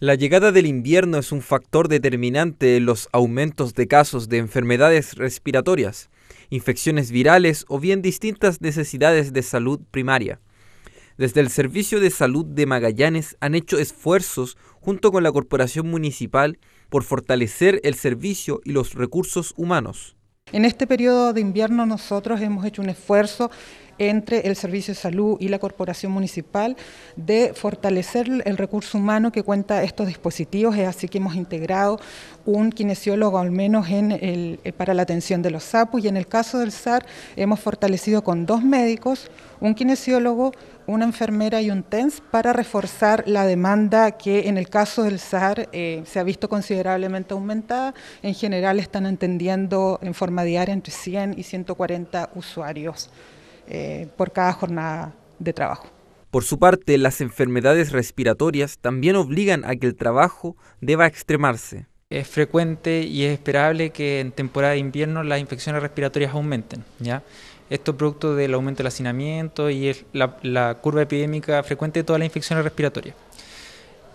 La llegada del invierno es un factor determinante en los aumentos de casos de enfermedades respiratorias, infecciones virales o bien distintas necesidades de salud primaria. Desde el Servicio de Salud de Magallanes han hecho esfuerzos junto con la Corporación Municipal por fortalecer el servicio y los recursos humanos. En este periodo de invierno nosotros hemos hecho un esfuerzo entre el Servicio de Salud y la Corporación Municipal de fortalecer el recurso humano que cuenta estos dispositivos. Es así que hemos integrado un kinesiólogo al menos en el, eh, para la atención de los sapos y en el caso del SAR hemos fortalecido con dos médicos, un kinesiólogo, una enfermera y un TENS para reforzar la demanda que en el caso del SAR eh, se ha visto considerablemente aumentada. En general están entendiendo en forma diaria entre 100 y 140 usuarios. Eh, por cada jornada de trabajo. Por su parte, las enfermedades respiratorias también obligan a que el trabajo deba extremarse. Es frecuente y es esperable que en temporada de invierno las infecciones respiratorias aumenten. ¿ya? Esto es producto del aumento del hacinamiento y la, la, curva epidémica frecuente de todas las infecciones respiratorias.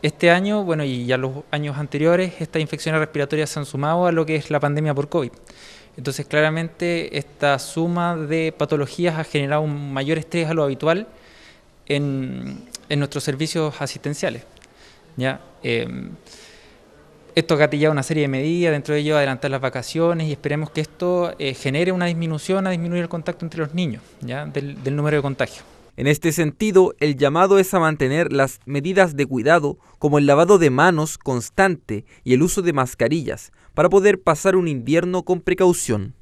Este año, bueno, y ya los años anteriores, estas infecciones respiratorias se han sumado a lo que es la pandemia por COVID. Entonces, claramente, esta suma de patologías ha generado un mayor estrés a lo habitual en, nuestros servicios asistenciales. Eh, esto ha gatillado una serie de medidas, dentro de ello adelantar las vacaciones y esperemos que esto eh, genere una disminución a disminuir el contacto entre los niños, ¿ya? Del, del número de contagios. En este sentido, el llamado es a mantener las medidas de cuidado como el lavado de manos constante y el uso de mascarillas, para poder pasar un invierno con precaución.